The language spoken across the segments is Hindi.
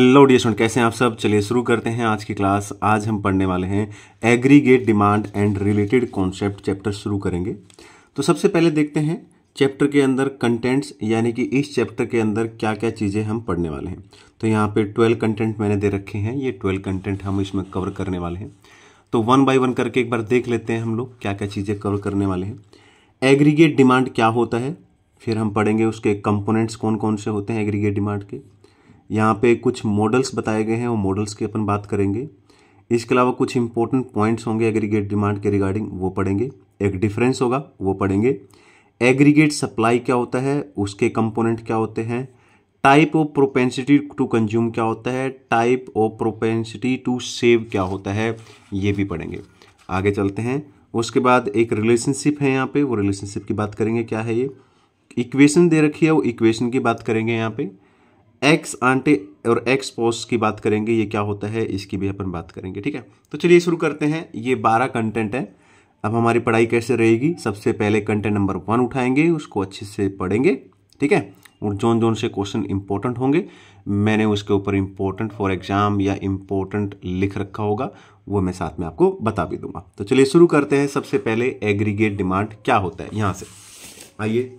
हेलो डी स्टूडेंट कैसे हैं आप सब चलिए शुरू करते हैं आज की क्लास आज हम पढ़ने वाले हैं aggregate demand and related concept chapter शुरू करेंगे तो सबसे पहले देखते हैं चैप्टर के अंदर कंटेंट्स यानी कि इस चैप्टर के अंदर क्या क्या चीज़ें हम पढ़ने वाले हैं तो यहाँ पे ट्वेल्व कंटेंट मैंने दे रखे हैं ये ट्वेल्व कंटेंट हम इसमें कवर करने वाले हैं तो वन बाय वन करके एक बार देख लेते हैं हम लोग क्या क्या चीज़ें कवर करने वाले हैं एग्रीगेट डिमांड क्या होता है फिर हम पढ़ेंगे उसके कंपोनेंट्स कौन कौन से होते हैं एग्रीगेट डिमांड के यहाँ पे कुछ मॉडल्स बताए गए हैं वो मॉडल्स की अपन बात करेंगे इसके अलावा कुछ इंपॉर्टेंट पॉइंट्स होंगे एग्रीगेट डिमांड के रिगार्डिंग वो पढ़ेंगे एक डिफरेंस होगा वो पढ़ेंगे एग्रीगेट सप्लाई क्या होता है उसके कंपोनेंट क्या होते हैं type of propensity to consume क्या होता है type of propensity to save क्या होता है ये भी पढ़ेंगे आगे चलते हैं उसके बाद एक रिलेशनशिप है यहाँ पे वो रिलेशनशिप की बात करेंगे क्या है ये इक्वेशन दे रखी है वो इक्वेशन की बात करेंगे यहाँ पे एक्स आंटे और एक्स पोस्ट की बात करेंगे ये क्या होता है इसकी भी अपन बात करेंगे ठीक है तो चलिए शुरू करते हैं ये बारह कंटेंट है अब हमारी पढ़ाई कैसे रहेगी सबसे पहले कंटेंट नंबर वन उठाएंगे उसको अच्छे से पढ़ेंगे ठीक है और जोन जोन से क्वेश्चन इंपॉर्टेंट होंगे मैंने उसके ऊपर इंपॉर्टेंट फॉर एग्जाम या इंपॉर्टेंट लिख रखा होगा वो मैं साथ में आपको बता भी दूंगा तो चलिए शुरू करते हैं सबसे पहले एग्रीगेट डिमांड क्या होता है यहाँ से आइए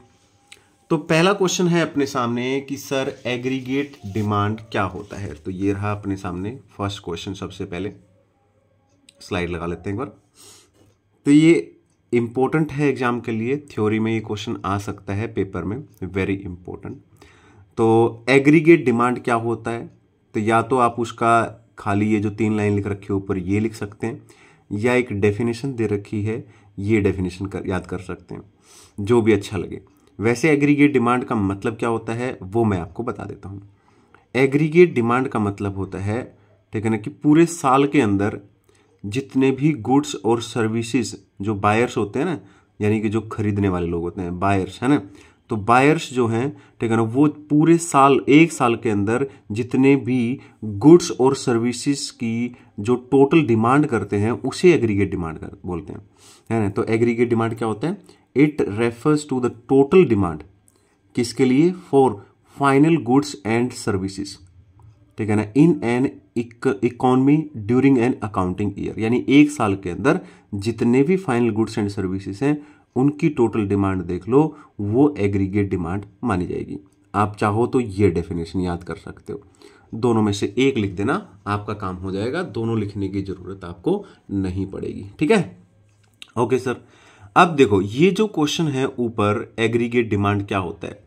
तो पहला क्वेश्चन है अपने सामने कि सर एग्रीगेट डिमांड क्या होता है तो ये रहा अपने सामने फर्स्ट क्वेश्चन सबसे पहले स्लाइड लगा लेते हैं एक बार तो ये इम्पोर्टेंट है एग्जाम के लिए थ्योरी में ये क्वेश्चन आ सकता है पेपर में वेरी इंपॉर्टेंट तो एग्रीगेट डिमांड क्या होता है तो या तो आप उसका खाली ये जो तीन लाइन लिख रखी है ऊपर ये लिख सकते हैं या एक डेफिनेशन दे रखी है ये डेफिनेशन कर याद कर सकते हैं जो भी अच्छा लगे वैसे एग्रीगेट डिमांड का मतलब क्या होता है वो मैं आपको बता देता हूँ एग्रीगेट डिमांड का मतलब होता है ठीक है ना कि पूरे साल के अंदर जितने भी गुड्स और सर्विसेज जो बायर्स होते हैं ना यानी कि जो खरीदने वाले लोग होते हैं बायर्स है ना तो बायर्स जो हैं ठीक है ना वो पूरे साल एक साल के अंदर जितने भी गुड्स और सर्विसेज की जो टोटल डिमांड करते हैं उसे एग्रीगेट डिमांड कर बोलते हैं है ना तो एग्रीगेट डिमांड क्या होता है it refers to the total demand किसके लिए for final goods and services ठीक है ना in an economy during an accounting year यानी एक साल के अंदर जितने भी फाइनल गुड्स एंड सर्विसेज हैं उनकी टोटल डिमांड देख लो वो एग्रीगेट डिमांड मानी जाएगी आप चाहो तो ये डेफिनेशन याद कर सकते हो दोनों में से एक लिख देना आपका काम हो जाएगा दोनों लिखने की ज़रूरत आपको नहीं पड़ेगी ठीक है ओके सर अब देखो ये जो क्वेश्चन है ऊपर एग्रीगेट डिमांड क्या होता है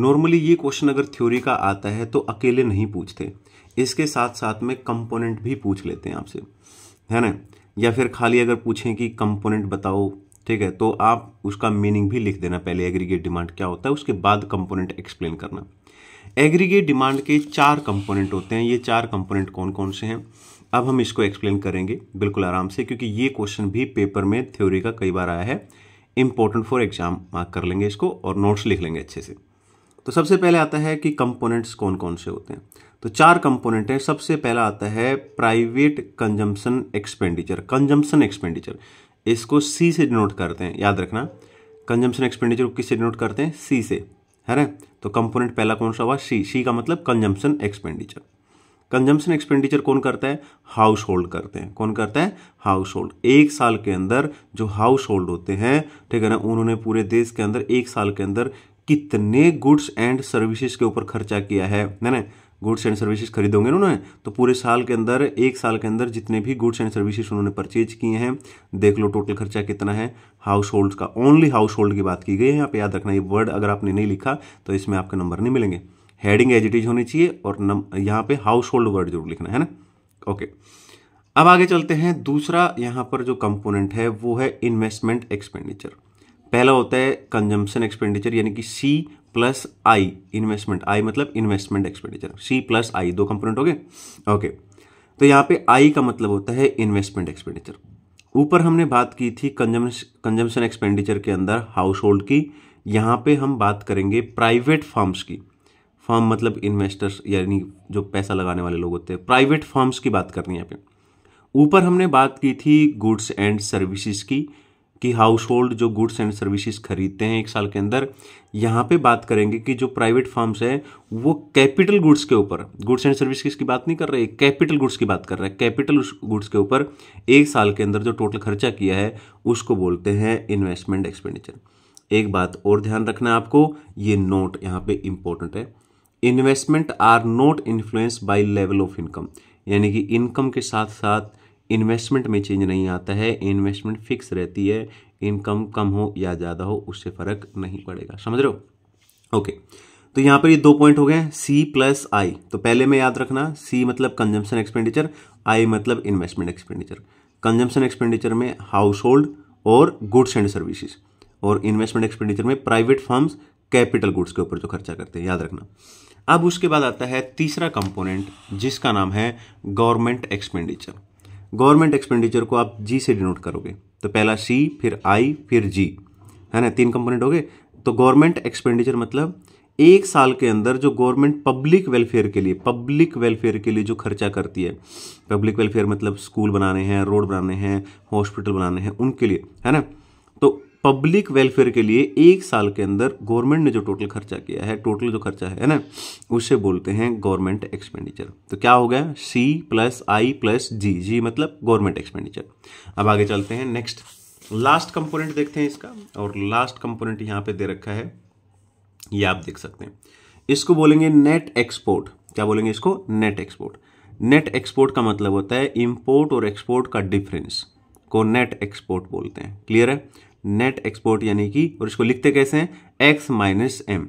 नॉर्मली ये क्वेश्चन अगर थ्योरी का आता है तो अकेले नहीं पूछते इसके साथ साथ में कंपोनेंट भी पूछ लेते हैं आपसे है ना या फिर खाली अगर पूछें कि कंपोनेंट बताओ ठीक है तो आप उसका मीनिंग भी लिख देना पहले एग्रीगेट डिमांड क्या होता है उसके बाद कंपोनेंट एक्सप्लेन करना एग्रीगेट डिमांड के चार कंपोनेंट होते हैं ये चार कंपोनेंट कौन कौन से हैं अब हम इसको एक्सप्लेन करेंगे बिल्कुल आराम से क्योंकि ये क्वेश्चन भी पेपर में थ्योरी का कई बार आया है इंपॉर्टेंट फॉर एग्जाम मार्क कर लेंगे इसको और नोट्स लिख लेंगे अच्छे से तो सबसे पहले आता है कि कंपोनेंट्स कौन कौन से होते हैं तो चार कंपोनेंट हैं सबसे पहला आता है private consumption expenditure consumption expenditure इसको सी से डिनोट करते हैं याद रखना कंजम्पशन एक्सपेंडिचर को किससे डिनोट करते हैं सी से है ना तो कंपोनेंट पहला कौन सा हुआ सी सी का मतलब कंजम्पशन एक्सपेंडिचर कंजम्पशन एक्सपेंडिचर कौन करता है हाउस होल्ड करते हैं कौन करता है हाउस होल्ड एक साल के अंदर जो हाउस होल्ड होते हैं ठीक है ना उन्होंने पूरे देश के अंदर एक साल के अंदर कितने गुड्स एंड सर्विसेज के ऊपर खर्चा किया है ना गुड्स एंड सर्विसेज खरीदोगे उन्होंने तो पूरे साल के अंदर एक साल के अंदर जितने भी गुड्स एंड सर्विसेज उन्होंने परचेज किए हैं देख लो टोटल खर्चा कितना है हाउस होल्ड का ओनली हाउस होल्ड की बात की गई है यहाँ पे याद रखना ये वर्ड अगर आपने नहीं लिखा तो इसमें आपके नंबर नहीं मिलेंगे हेडिंग एजिटिज होनी चाहिए और नम यहाँ पे हाउस होल्ड वर्ड जरूर लिखना है ना ओके अब आगे चलते हैं दूसरा यहाँ पर जो कंपोनेंट है वो है इन्वेस्टमेंट एक्सपेंडिचर पहला होता है कंजम्पशन एक्सपेंडिचर यानी कि सी प्लस आई इन्वेस्टमेंट आई मतलब investment expenditure C plus I दो कंपोनेंट हो गए ओके तो यहाँ पे आई का मतलब होता है इन्वेस्टमेंट एक्सपेंडिचर ऊपर हमने बात की थी कंजम्पशन एक्सपेंडिचर के अंदर हाउस होल्ड की यहाँ पे हम बात करेंगे प्राइवेट फॉर्म्स की फॉर्म मतलब इन्वेस्टर्स यानी जो पैसा लगाने वाले लोग होते हैं प्राइवेट फार्म्स की बात करनी है यहाँ पे ऊपर हमने बात की थी गुड्स एंड सर्विसेज की कि हाउस होल्ड जो गुड्स एंड सर्विसेज खरीदते हैं एक साल के अंदर यहाँ पे बात करेंगे कि जो प्राइवेट फर्म्स हैं वो कैपिटल गुड्स के ऊपर गुड्स एंड सर्विसेज की बात नहीं कर रहे कैपिटल गुड्स की बात कर रहे हैं कैपिटल गुड्स के ऊपर एक साल के अंदर जो टोटल खर्चा किया है उसको बोलते हैं इन्वेस्टमेंट एक्सपेंडिचर एक बात और ध्यान रखना आपको ये नोट यहाँ पे इंपॉर्टेंट है investment are not influence by level of income यानी कि इनकम के साथ साथ इन्वेस्टमेंट में चेंज नहीं आता है इन्वेस्टमेंट फिक्स रहती है इनकम कम हो या ज़्यादा हो उससे फ़र्क नहीं पड़ेगा समझ रहे हो ओके तो यहाँ पर ये दो पॉइंट हो गए सी प्लस आई तो पहले में याद रखना सी मतलब कंजम्पशन एक्सपेंडिचर आई मतलब इन्वेस्टमेंट एक्सपेंडिचर कंजम्पशन एक्सपेंडिचर में हाउस होल्ड और गुड्स एंड सर्विसेज और इन्वेस्टमेंट एक्सपेंडिचर में प्राइवेट फर्म्स कैपिटल गुड्स के ऊपर जो खर्चा करते हैं याद रखना अब उसके बाद आता है तीसरा कंपोनेंट जिसका नाम है गवर्नमेंट एक्सपेंडिचर गवर्नमेंट एक्सपेंडिचर को आप जी से डिनोट करोगे तो पहला सी फिर आई फिर जी है ना तीन कंपोनेंट हो गए तो गवर्नमेंट एक्सपेंडिचर मतलब एक साल के अंदर जो गवर्नमेंट पब्लिक वेलफेयर के लिए पब्लिक वेलफेयर के लिए जो खर्चा करती है पब्लिक वेलफेयर मतलब स्कूल बनाने हैं रोड बनाने हैं हॉस्पिटल बनाने हैं उनके लिए है ना तो पब्लिक वेलफेयर के लिए एक साल के अंदर गवर्नमेंट ने जो टोटल खर्चा किया है टोटल जो खर्चा है ना उसे बोलते हैं गवर्नमेंट एक्सपेंडिचर तो क्या हो गया सी प्लस आई प्लस जी जी मतलब गवर्नमेंट एक्सपेंडिचर अब आगे चलते हैं नेक्स्ट लास्ट कंपोनेंट देखते हैं इसका और लास्ट कंपोनेंट यहां पे दे रखा है ये आप देख सकते हैं इसको बोलेंगे नेट एक्सपोर्ट क्या बोलेंगे इसको नेट एक्सपोर्ट नेट एक्सपोर्ट का मतलब होता है इंपोर्ट और एक्सपोर्ट का डिफरेंस को नेट एक्सपोर्ट बोलते हैं क्लियर है नेट एक्सपोर्ट यानी कि और इसको लिखते कैसे हैं एक्स माइनस एम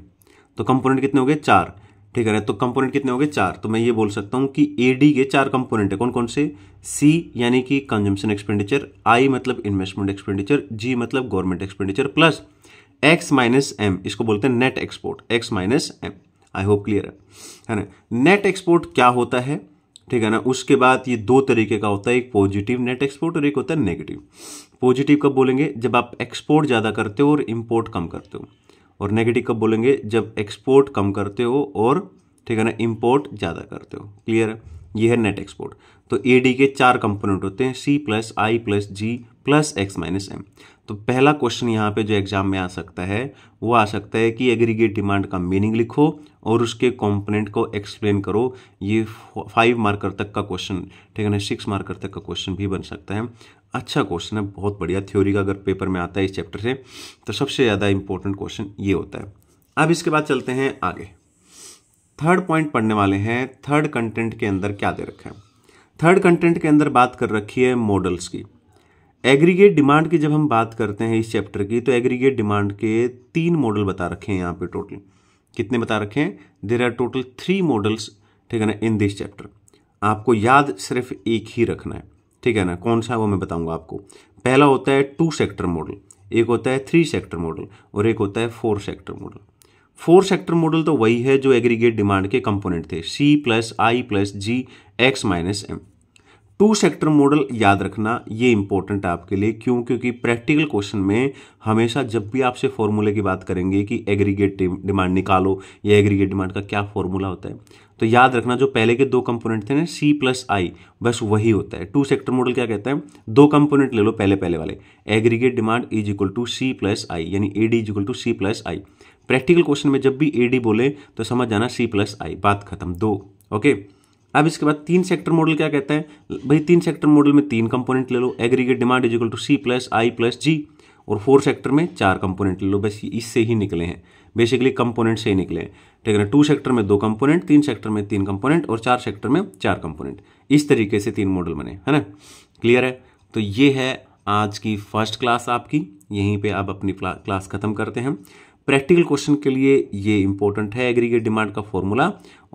तो कंपोनेंट कितने हो गए चार ठीक है तो कंपोनेंट कितने हो गए चार तो मैं ये बोल सकता हूँ कि ए डी के चार कंपोनेंट है कौन कौन से सी यानी कि कंजम्पशन एक्सपेंडिचर आई मतलब इन्वेस्टमेंट एक्सपेंडिचर जी मतलब government expenditure plus X minus M इसको बोलते हैं net export X minus M I hope clear है ना नेट एक्सपोर्ट क्या होता है ठीक है ना उसके बाद ये दो तरीके का होता है एक पॉजिटिव नेट एक्सपोर्ट और एक होता है नेगेटिव पॉजिटिव कब बोलेंगे जब आप एक्सपोर्ट ज़्यादा करते हो और इम्पोर्ट कम करते हो और नेगेटिव कब बोलेंगे जब एक्सपोर्ट कम करते हो और ठीक है ना इम्पोर्ट ज़्यादा करते हो क्लियर है ये है नेट एक्सपोर्ट तो ए के चार कंपोनेंट होते हैं C plus I plus G plus X minus M तो पहला क्वेश्चन यहाँ पे जो एग्जाम में आ सकता है वो आ सकता है कि एग्रीगेट डिमांड का मीनिंग लिखो और उसके कंपोनेंट को एक्सप्लेन करो ये फाइव मार्कर तक का क्वेश्चन ठीक है ना सिक्स मार्कर तक का क्वेश्चन भी बन सकता है अच्छा क्वेश्चन है बहुत बढ़िया थ्योरी का अगर पेपर में आता है इस चैप्टर से तो सबसे ज़्यादा इंपॉर्टेंट क्वेश्चन ये होता है अब इसके बाद चलते हैं आगे थर्ड पॉइंट पढ़ने वाले हैं थर्ड कंटेंट के अंदर क्या दे रखा है थर्ड कंटेंट के अंदर बात कर रखी है मॉडल्स की एग्रीगेट डिमांड की जब हम बात करते हैं इस चैप्टर की तो एग्रीगेट डिमांड के तीन मॉडल बता रखे हैं यहाँ पे टोटल कितने बता रखे हैं there are total three models ठीक है ना इन दिस चैप्टर आपको याद सिर्फ एक ही रखना है ठीक है ना कौन सा वो मैं बताऊंगा आपको पहला होता है टू सेक्टर मॉडल एक होता है थ्री सेक्टर मॉडल और एक होता है four sector model four sector model तो वही है जो एग्रीगेट डिमांड के कंपोनेंट थे C plus I plus G X minus M two sector model याद रखना ये इंपॉर्टेंट है आपके लिए क्यों क्योंकि प्रैक्टिकल क्वेश्चन में हमेशा जब भी आपसे फॉर्मूले की बात करेंगे कि एग्रीगेट डिमांड निकालो या एग्रीगेट डिमांड का क्या फॉर्मूला होता है तो याद रखना जो पहले के दो कंपोनेंट थे ना सी प्लस आई बस वही होता है टू सेक्टर मॉडल क्या कहता है दो कंपोनेंट ले लो पहले पहले वाले aggregate demand is equal to C plus I यानी A D is equal to C plus I practical question में जब भी ए डी बोले तो समझ जाना सी प्लस आई बात खत्म दो ओके okay? अब इसके बाद तीन सेक्टर मॉडल क्या कहते हैं भाई तीन सेक्टर मॉडल में तीन कंपोनेंट ले लो aggregate demand is equal to C plus I plus G और फोर सेक्टर में चार कंपोनेंट ले लो बस इससे ही निकले हैं बेसिकली कंपोनेंट से ही निकले हैं ठीक है ना टू सेक्टर में दो कंपोनेंट तीन सेक्टर में तीन कंपोनेंट और चार सेक्टर में चार कंपोनेंट इस तरीके से तीन मॉडल बने है ना क्लियर है तो ये है आज की फर्स्ट क्लास आपकी यहीं पे आप अपनी क्लास ख़त्म करते हैं प्रैक्टिकल क्वेश्चन के लिए ये इंपॉर्टेंट है एग्रीगेट डिमांड का फॉर्मूला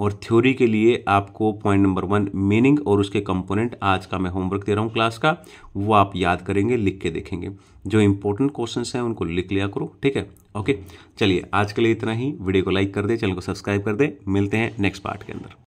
और थ्योरी के लिए आपको पॉइंट नंबर वन मीनिंग और उसके कंपोनेंट आज का मैं होमवर्क दे रहा हूँ क्लास का वो आप याद करेंगे लिख के देखेंगे जो इंपॉर्टेंट क्वेश्चंस हैं उनको लिख लिया करो ठीक है ओके चलिए आज के लिए इतना ही वीडियो को लाइक कर दे चैनल को सब्सक्राइब कर दे मिलते हैं नेक्स्ट पार्ट के अंदर